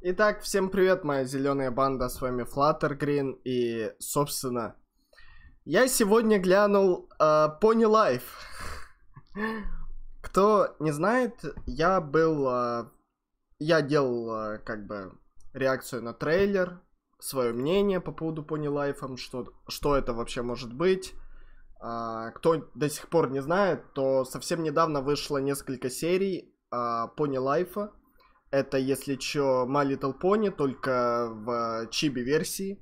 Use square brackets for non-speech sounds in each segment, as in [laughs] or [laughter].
Итак, всем привет, моя зеленая банда, с вами Green и, собственно, я сегодня глянул э, Pony Life. [laughs] Кто не знает, я был, э, я делал э, как бы реакцию на трейлер, свое мнение по поводу Pony Life, что, что это вообще может быть. Э, кто до сих пор не знает, то совсем недавно вышло несколько серий э, Pony Life это, если чё, My Little Pony, только в э, чиби-версии.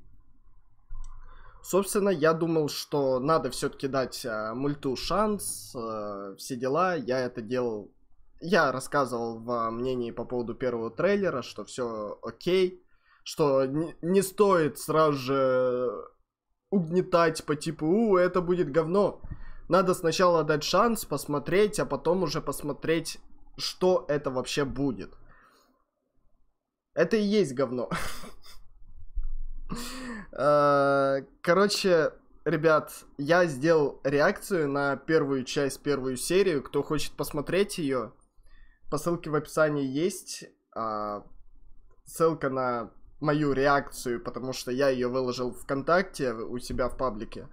Собственно, я думал, что надо все-таки дать э, мульту шанс, э, все дела. Я это делал, я рассказывал во мнении по поводу первого трейлера, что все окей, что не, не стоит сразу же угнетать по типу «У, это будет говно». Надо сначала дать шанс, посмотреть, а потом уже посмотреть, что это вообще будет. Это и есть говно. [laughs] А, короче, ребят, я сделал реакцию на первую часть, первую серию. Кто хочет посмотреть ее, по ссылке в описании есть. А, ссылка на мою реакцию, потому что я ее выложил ВКонтакте у себя в паблике.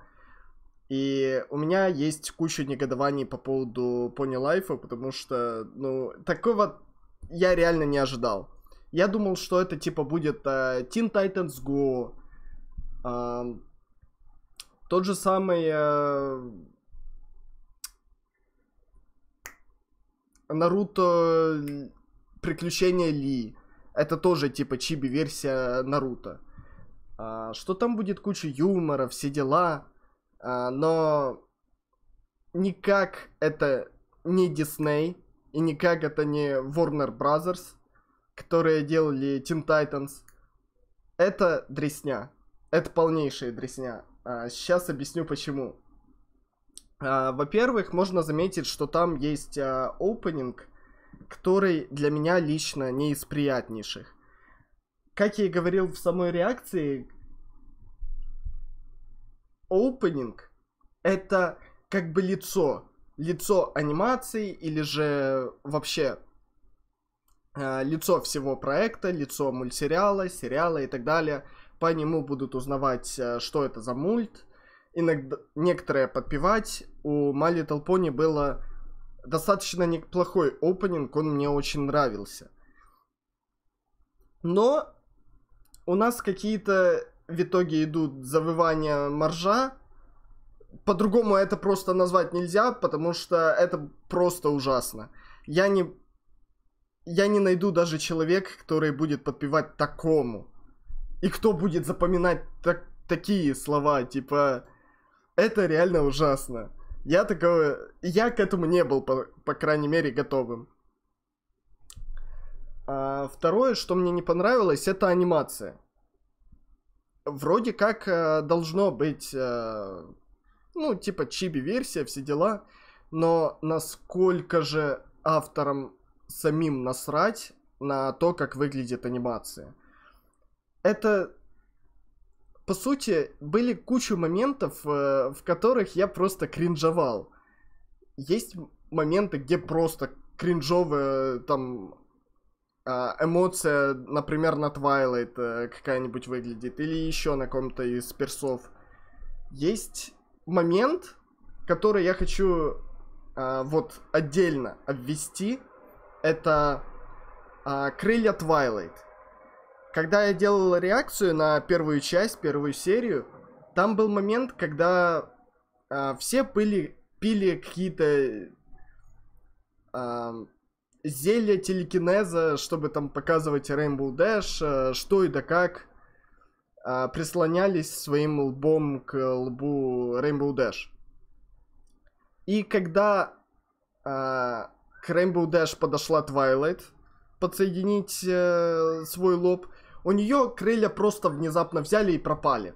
И у меня есть куча негодований по поводу Пони Лайфа, потому что, ну, такого я реально не ожидал. Я думал, что это типа будет э, Teen Titans Go. Э, тот же самый... Э, Наруто Приключения Ли. Это тоже типа чиби-версия Наруто. А, что там будет куча юмора, все дела. А, но никак это не Дисней и никак это не Warner Brothers которые делали Team Titans, это дресня. Это полнейшая дресня. сейчас а, объясню почему. А, во-первых, можно заметить, что там есть а, опенинг, который для меня лично не из приятнейших. Как я и говорил в самой реакции, опенинг это как бы лицо. Лицо анимации или же вообще Э, лицо всего проекта, лицо мультсериала, сериала и так далее. По нему будут узнавать, э, что это за мульт. Иногда некоторые подпевать. У My Little Pony было достаточно неплохой опенинг, он мне очень нравился. Но у нас какие-то в итоге идут завывания моржа. По-другому это просто назвать нельзя, потому что это просто ужасно. Я не я не найду даже человек, который будет подпевать такому. И кто будет запоминать так, такие слова, типа... Это реально ужасно. Я такого... Я к этому не был, по, по крайней мере, готовым. А второе, что мне не понравилось, это анимация. Вроде как э, должно быть, э, ну, типа чиби-версия, все дела, но насколько же авторам самим насрать на то, как выглядит анимация. Это, по сути, были куча моментов, э, в которых я просто кринжовал. Есть моменты, где просто кринжовая там а, эмоция, например, на Твайлайт э, какая-нибудь выглядит, или еще на ком-то из персов. Есть момент, который я хочу а, вот отдельно обвести, это а, крылья Твайлайт. Когда я делал реакцию на первую часть, первую серию, там был момент, когда а, все пыли, пили какие-то а, зелья телекинеза, чтобы там показывать Rainbow Dash, а, что и да как. А, прислонялись своим лбом к лбу Rainbow Dash. И когда а, к Rainbow Dash подошла Twilight подсоединить э, свой лоб. У нее крылья просто внезапно взяли и пропали.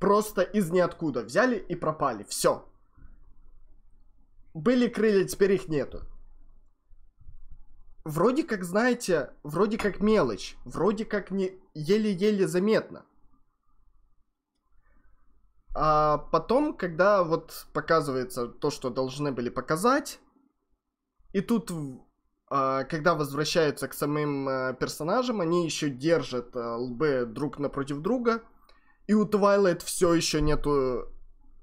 Просто из ниоткуда взяли и пропали. Все. Были крылья, теперь их нету. Вроде как, знаете, вроде как мелочь. Вроде как не еле-еле заметно. А потом, когда вот показывается то, что должны были показать, и тут, а, когда возвращаются к самым а, персонажам, они еще держат а, лбы друг напротив друга. И у Твайлайт все еще нету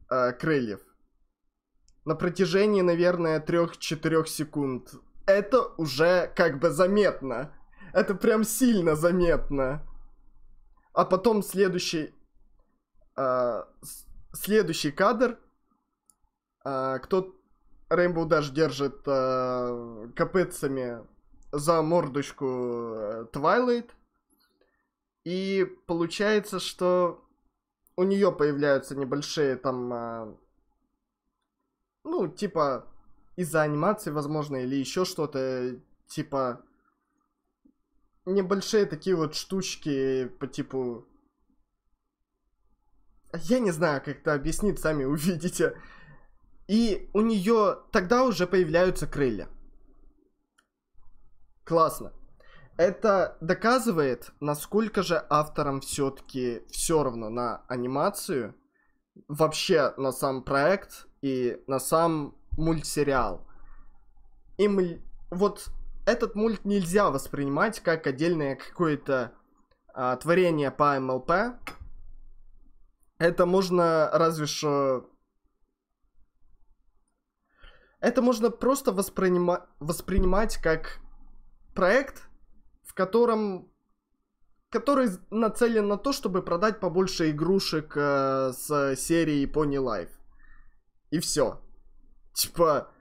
крыльев. На протяжении, наверное, 3-4 секунд. Это уже как бы заметно. Это прям сильно заметно. А потом следующий... Э, следующий кадр. Э, кто Рейнбоу Dash держит э, копытцами за мордочку Твайлайт. Э, И получается, что у нее появляются небольшие там, э, ну, типа, из-за анимации, возможно, или еще что-то, типа, небольшие такие вот штучки по типу... Я не знаю, как это объяснить, сами увидите. И у нее тогда уже появляются крылья. Классно. Это доказывает, насколько же авторам все-таки все равно на анимацию, вообще на сам проект и на сам мультсериал. Им вот этот мульт нельзя воспринимать как отдельное какое-то а, творение по МЛП. Это можно разве что это можно просто воспринима- воспринимать как проект, в котором который нацелен на то, чтобы продать побольше игрушек э, с серии Pony Life. И все. Типа,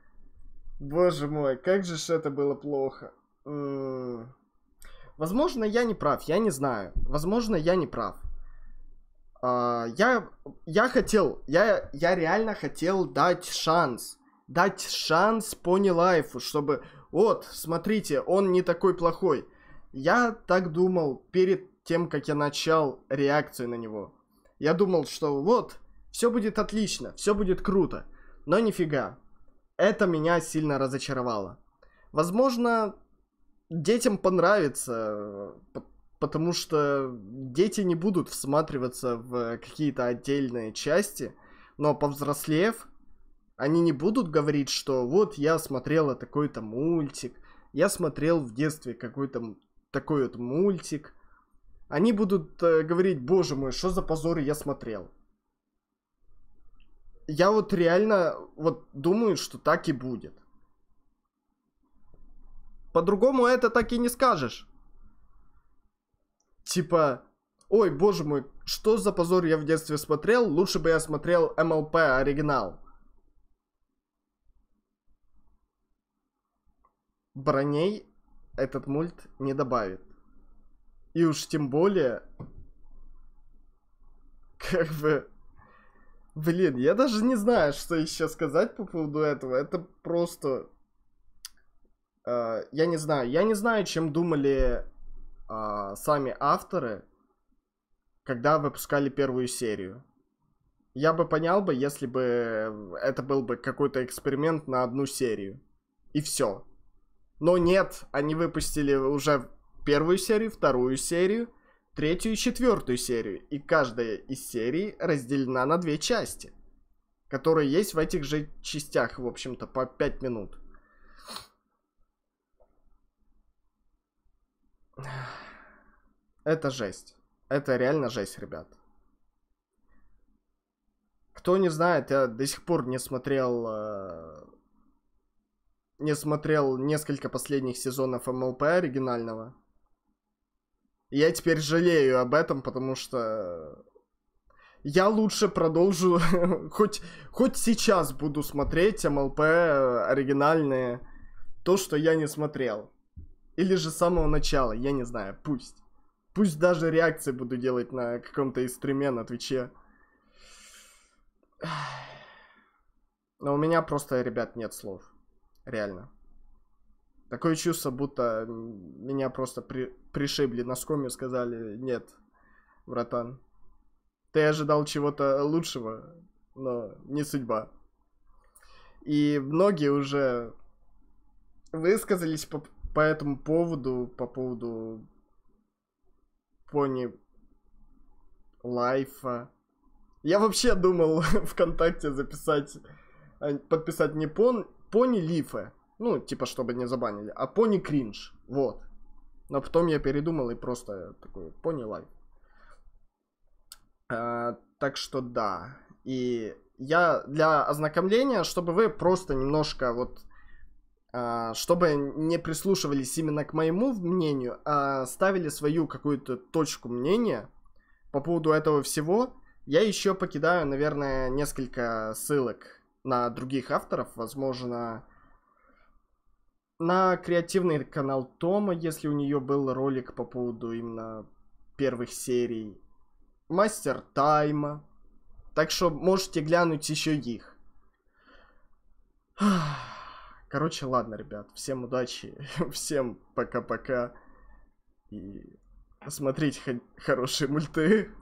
боже мой, как же ж это было плохо. М-м-м. Возможно, я не прав, я не знаю. Возможно, я не прав. А, я, я хотел, я, я реально хотел дать шанс дать шанс Пони Лайфу, чтобы вот, смотрите, он не такой плохой. Я так думал перед тем, как я начал реакцию на него. Я думал, что вот, все будет отлично, все будет круто. Но нифига. Это меня сильно разочаровало. Возможно, детям понравится, потому что дети не будут всматриваться в какие-то отдельные части, но повзрослев, они не будут говорить, что вот я смотрела такой-то мультик, я смотрел в детстве какой-то такой вот мультик. Они будут э, говорить, боже мой, что за позоры я смотрел. Я вот реально вот думаю, что так и будет. По-другому это так и не скажешь. Типа, ой, боже мой, что за позор я в детстве смотрел, лучше бы я смотрел MLP оригинал. броней этот мульт не добавит. И уж тем более... Как бы... Блин, я даже не знаю, что еще сказать по поводу этого. Это просто... Э, я не знаю. Я не знаю, чем думали э, сами авторы, когда выпускали первую серию. Я бы понял бы, если бы это был бы какой-то эксперимент на одну серию. И все. Но нет, они выпустили уже первую серию, вторую серию, третью и четвертую серию. И каждая из серий разделена на две части, которые есть в этих же частях, в общем-то, по 5 минут. Это жесть. Это реально жесть, ребят. Кто не знает, я до сих пор не смотрел э, не смотрел несколько последних сезонов МЛП оригинального. я теперь жалею об этом, потому что я лучше продолжу, [laughs] хоть, хоть сейчас буду смотреть МЛП оригинальные, то, что я не смотрел. Или же с самого начала, я не знаю, пусть. Пусть даже реакции буду делать на каком-то из стриме на Твиче. Но у меня просто, ребят, нет слов. Реально. Такое чувство, будто меня просто при... пришибли носком и сказали, нет, братан, ты ожидал чего-то лучшего, но не судьба. И многие уже высказались по, по этому поводу, по поводу пони лайфа. Я вообще думал [laughs] ВКонтакте записать, а, подписать не пон, пони лифы. Ну, типа, чтобы не забанили. А пони кринж. Вот. Но потом я передумал и просто такой пони лайф. А, так что да. И я для ознакомления, чтобы вы просто немножко вот а, чтобы не прислушивались именно к моему мнению, а ставили свою какую-то точку мнения по поводу этого всего, я еще покидаю, наверное, несколько ссылок на других авторов, возможно, на креативный канал Тома, если у нее был ролик по поводу именно первых серий, Мастер Тайма. Так что можете глянуть еще их. [sighs] Короче, ладно, ребят, всем удачи, [laughs] всем пока-пока. И смотрите хорошие мульты.